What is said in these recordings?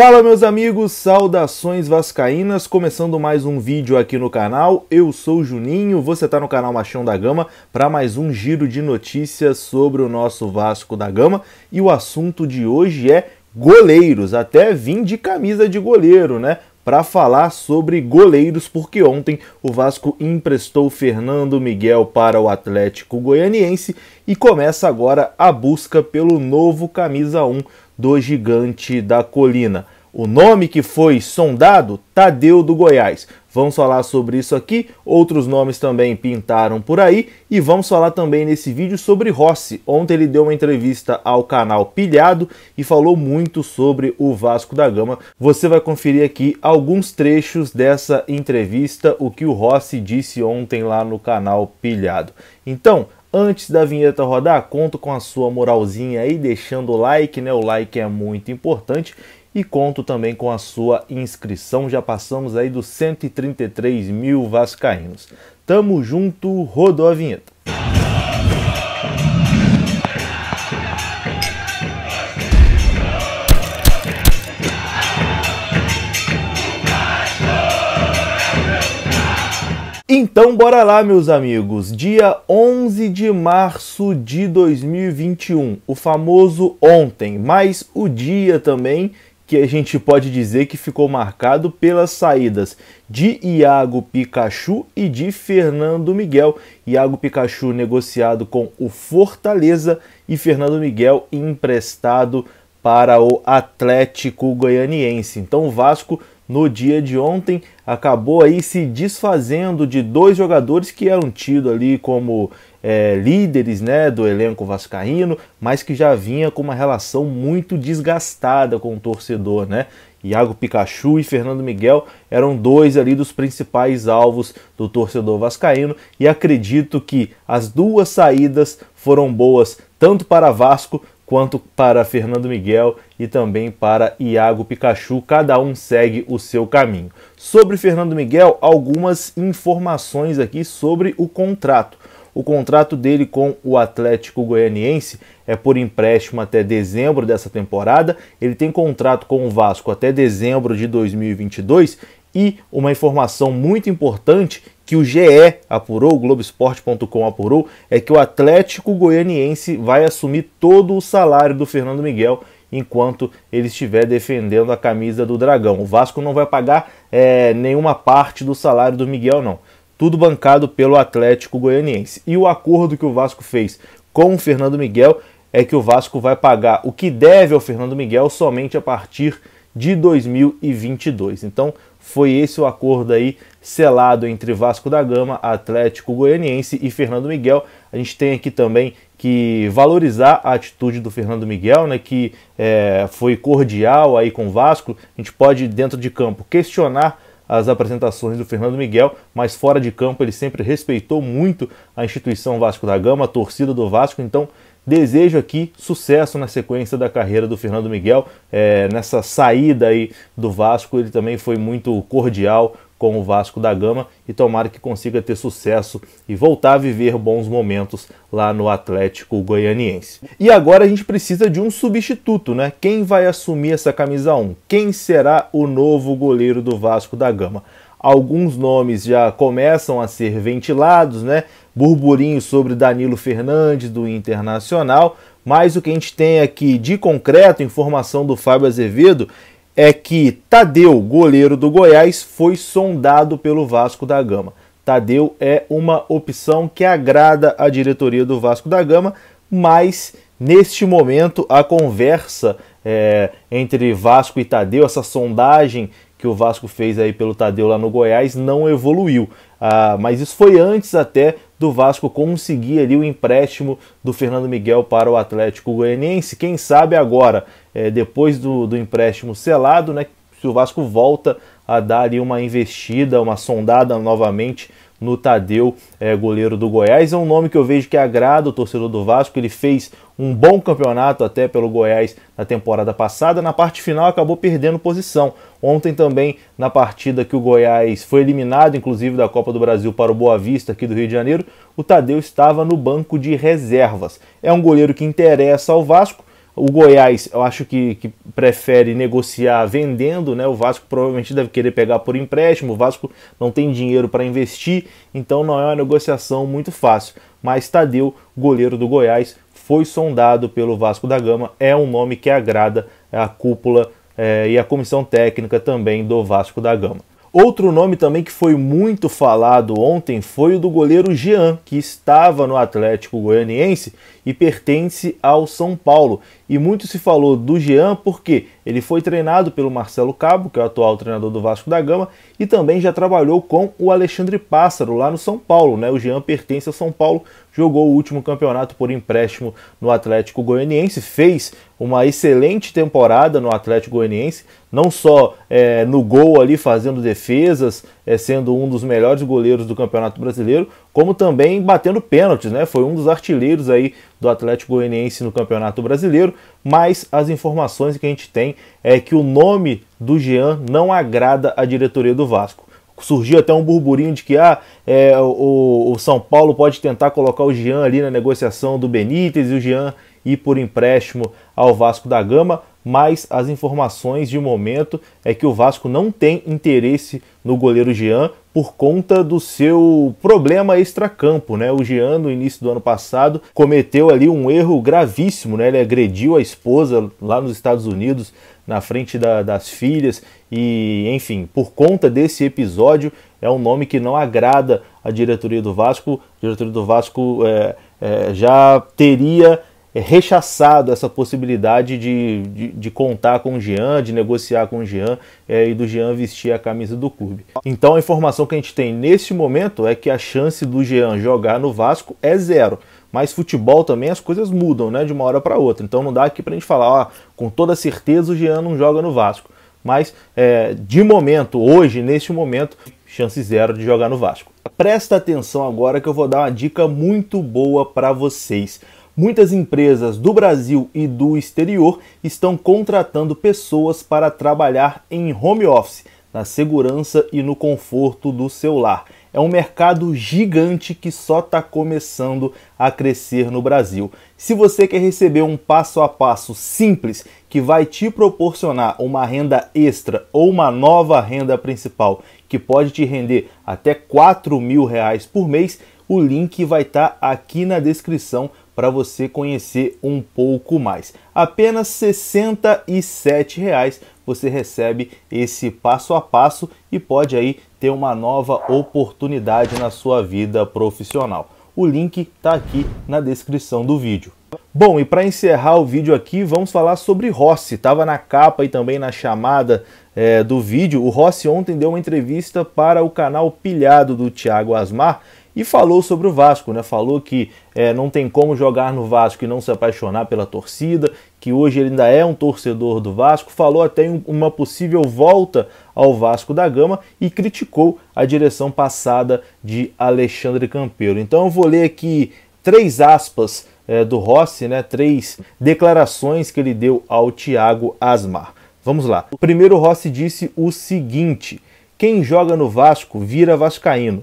Fala meus amigos, saudações vascaínas, começando mais um vídeo aqui no canal. Eu sou o Juninho, você está no canal Machão da Gama para mais um giro de notícias sobre o nosso Vasco da Gama e o assunto de hoje é goleiros. Até vim de camisa de goleiro, né? para falar sobre goleiros, porque ontem o Vasco emprestou Fernando Miguel para o Atlético Goianiense e começa agora a busca pelo novo camisa 1 do gigante da colina. O nome que foi sondado, Tadeu do Goiás. Vamos falar sobre isso aqui, outros nomes também pintaram por aí e vamos falar também nesse vídeo sobre Rossi. Ontem ele deu uma entrevista ao canal Pilhado e falou muito sobre o Vasco da Gama. Você vai conferir aqui alguns trechos dessa entrevista, o que o Rossi disse ontem lá no canal Pilhado. Então, Antes da vinheta rodar, conto com a sua moralzinha aí, deixando o like, né? O like é muito importante. E conto também com a sua inscrição. Já passamos aí dos 133 mil vascaínos. Tamo junto, rodou a vinheta. Então bora lá, meus amigos. Dia 11 de março de 2021, o famoso ontem, mas o dia também que a gente pode dizer que ficou marcado pelas saídas de Iago Pikachu e de Fernando Miguel. Iago Pikachu negociado com o Fortaleza e Fernando Miguel emprestado para o Atlético Goianiense. Então o Vasco no dia de ontem acabou aí se desfazendo de dois jogadores que eram tidos ali como é, líderes né, do elenco vascaíno, mas que já vinha com uma relação muito desgastada com o torcedor, né? Iago Pikachu e Fernando Miguel eram dois ali dos principais alvos do torcedor vascaíno e acredito que as duas saídas foram boas tanto para Vasco quanto para Fernando Miguel e também para Iago Pikachu. Cada um segue o seu caminho. Sobre Fernando Miguel, algumas informações aqui sobre o contrato. O contrato dele com o Atlético Goianiense é por empréstimo até dezembro dessa temporada. Ele tem contrato com o Vasco até dezembro de 2022 e uma informação muito importante que o GE apurou, o Globoesporte.com apurou, é que o Atlético Goianiense vai assumir todo o salário do Fernando Miguel enquanto ele estiver defendendo a camisa do Dragão. O Vasco não vai pagar é, nenhuma parte do salário do Miguel, não. Tudo bancado pelo Atlético Goianiense. E o acordo que o Vasco fez com o Fernando Miguel é que o Vasco vai pagar o que deve ao Fernando Miguel somente a partir de 2022. Então, foi esse o acordo aí selado entre Vasco da Gama, Atlético Goianiense e Fernando Miguel. A gente tem aqui também que valorizar a atitude do Fernando Miguel, né, que é, foi cordial aí com o Vasco. A gente pode, dentro de campo, questionar as apresentações do Fernando Miguel, mas fora de campo ele sempre respeitou muito a instituição Vasco da Gama, a torcida do Vasco, então Desejo aqui sucesso na sequência da carreira do Fernando Miguel. É, nessa saída aí do Vasco, ele também foi muito cordial com o Vasco da Gama e tomara que consiga ter sucesso e voltar a viver bons momentos lá no Atlético Goianiense. E agora a gente precisa de um substituto, né? Quem vai assumir essa camisa 1? Quem será o novo goleiro do Vasco da Gama? Alguns nomes já começam a ser ventilados, né? burburinho sobre Danilo Fernandes do Internacional, mas o que a gente tem aqui de concreto, informação do Fábio Azevedo, é que Tadeu, goleiro do Goiás, foi sondado pelo Vasco da Gama. Tadeu é uma opção que agrada a diretoria do Vasco da Gama, mas neste momento a conversa é, entre Vasco e Tadeu, essa sondagem que o Vasco fez aí pelo Tadeu lá no Goiás não evoluiu. Ah, mas isso foi antes até do Vasco conseguir ali o empréstimo do Fernando Miguel para o Atlético Goianiense. Quem sabe agora, é, depois do, do empréstimo selado, né, se o Vasco volta a dar ali uma investida, uma sondada novamente no Tadeu, é, goleiro do Goiás. É um nome que eu vejo que agrada o torcedor do Vasco. Ele fez um bom campeonato até pelo Goiás na temporada passada. Na parte final acabou perdendo posição. Ontem também, na partida que o Goiás foi eliminado, inclusive da Copa do Brasil para o Boa Vista aqui do Rio de Janeiro, o Tadeu estava no banco de reservas. É um goleiro que interessa ao Vasco o Goiás, eu acho que, que prefere negociar vendendo, né? O Vasco provavelmente deve querer pegar por empréstimo. O Vasco não tem dinheiro para investir, então não é uma negociação muito fácil. Mas Tadeu, goleiro do Goiás, foi sondado pelo Vasco da Gama. É um nome que agrada a cúpula é, e a comissão técnica também do Vasco da Gama. Outro nome também que foi muito falado ontem foi o do goleiro Jean, que estava no Atlético Goianiense e pertence ao São Paulo. E muito se falou do Jean porque ele foi treinado pelo Marcelo Cabo, que é o atual treinador do Vasco da Gama, e também já trabalhou com o Alexandre Pássaro lá no São Paulo. Né? O Jean pertence ao São Paulo, jogou o último campeonato por empréstimo no Atlético Goianiense, fez uma excelente temporada no Atlético Goianiense, não só é, no gol ali fazendo defesas, é, sendo um dos melhores goleiros do Campeonato Brasileiro, como também batendo pênaltis, né? Foi um dos artilheiros aí do Atlético Goianiense no Campeonato Brasileiro, mas as informações que a gente tem é que o nome do Jean não agrada a diretoria do Vasco. Surgiu até um burburinho de que ah, é, o, o São Paulo pode tentar colocar o Jean ali na negociação do Benítez e o Jean ir por empréstimo ao Vasco da Gama, mas as informações de momento é que o Vasco não tem interesse no goleiro Jean por conta do seu problema extracampo, né? O Jean no início do ano passado cometeu ali um erro gravíssimo, né? Ele agrediu a esposa lá nos Estados Unidos na frente da, das filhas e, enfim, por conta desse episódio é um nome que não agrada a diretoria do Vasco. A diretoria do Vasco é, é, já teria é rechaçado essa possibilidade de, de, de, contar com o Jean, de negociar com o Jean é, e do Jean vestir a camisa do clube. Então a informação que a gente tem neste momento é que a chance do Jean jogar no Vasco é zero. Mas futebol também as coisas mudam, né, de uma hora para outra. Então não dá aqui para a gente falar, ó, com toda certeza o Jean não joga no Vasco. Mas é, de momento, hoje, neste momento, chance zero de jogar no Vasco. Presta atenção agora que eu vou dar uma dica muito boa para vocês. Muitas empresas do Brasil e do exterior estão contratando pessoas para trabalhar em home office, na segurança e no conforto do seu lar. É um mercado gigante que só está começando a crescer no Brasil. Se você quer receber um passo a passo simples que vai te proporcionar uma renda extra ou uma nova renda principal que pode te render até 4 mil reais por mês, o link vai estar tá aqui na descrição para você conhecer um pouco mais. Apenas R$ 67,00 você recebe esse passo a passo e pode aí ter uma nova oportunidade na sua vida profissional. O link está aqui na descrição do vídeo. Bom, e para encerrar o vídeo aqui, vamos falar sobre Rossi. Estava na capa e também na chamada é, do vídeo. O Rossi ontem deu uma entrevista para o canal Pilhado do Thiago Asmar e falou sobre o Vasco, né? Falou que é, não tem como jogar no Vasco e não se apaixonar pela torcida, que hoje ele ainda é um torcedor do Vasco, falou até em uma possível volta ao Vasco da Gama e criticou a direção passada de Alexandre Campeiro. Então eu vou ler aqui três aspas é, do Rossi, né? Três declarações que ele deu ao Thiago Asmar. Vamos lá. O primeiro Rossi disse o seguinte: quem joga no Vasco vira vascaíno.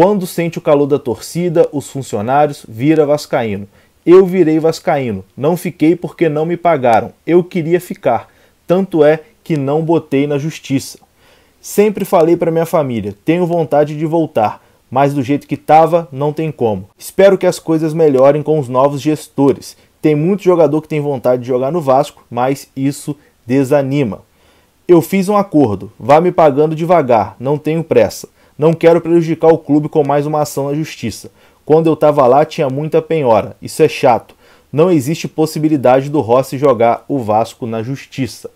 Quando sente o calor da torcida, os funcionários, vira vascaíno. Eu virei vascaíno. Não fiquei porque não me pagaram. Eu queria ficar. Tanto é que não botei na justiça. Sempre falei para minha família, tenho vontade de voltar, mas do jeito que estava, não tem como. Espero que as coisas melhorem com os novos gestores. Tem muito jogador que tem vontade de jogar no Vasco, mas isso desanima. Eu fiz um acordo, vá me pagando devagar, não tenho pressa. Não quero prejudicar o clube com mais uma ação na justiça. Quando eu estava lá tinha muita penhora. Isso é chato. Não existe possibilidade do Rossi jogar o Vasco na justiça.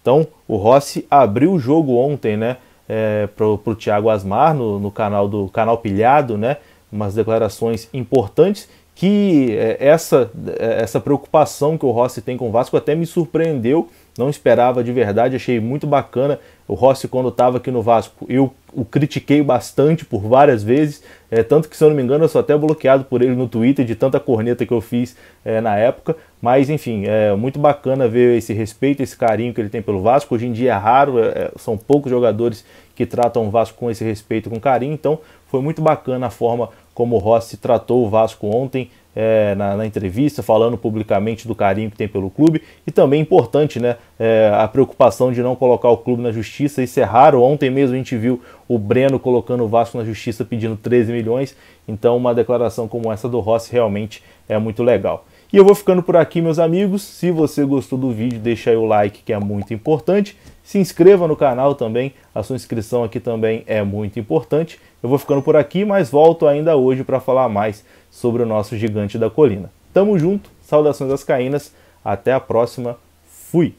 Então, o Rossi abriu o jogo ontem, né? É, pro, pro Thiago Asmar no, no, canal do canal Pilhado, né? Umas declarações importantes que é, essa é, essa preocupação que o Rossi tem com o Vasco até me surpreendeu não esperava de verdade, achei muito bacana. O Rossi, quando estava aqui no Vasco, eu o critiquei bastante por várias vezes, é, tanto que, se eu não me engano, eu sou até bloqueado por ele no Twitter de tanta corneta que eu fiz é, na época. Mas, enfim, é muito bacana ver esse respeito, esse carinho que ele tem pelo Vasco. Hoje em dia é raro, é, é são poucos jogadores que tratam o Vasco com esse respeito, com carinho. Então, foi muito bacana a forma como o Rossi tratou o Vasco ontem é, na, na, entrevista, falando publicamente do carinho que tem pelo clube e também importante né, é, a preocupação de não colocar o clube na justiça. Isso é raro. Ontem mesmo a gente viu o Breno colocando o Vasco na justiça pedindo 13 milhões. Então, uma declaração como essa do Rossi realmente é muito legal. E eu vou ficando por aqui, meus amigos. Se você gostou do vídeo, deixa aí o like, que é muito importante. Se inscreva no canal também, a sua inscrição aqui também é muito importante. Eu vou ficando por aqui, mas volto ainda hoje para falar mais sobre o nosso gigante da colina. Tamo junto, saudações das caínas, até a próxima, fui!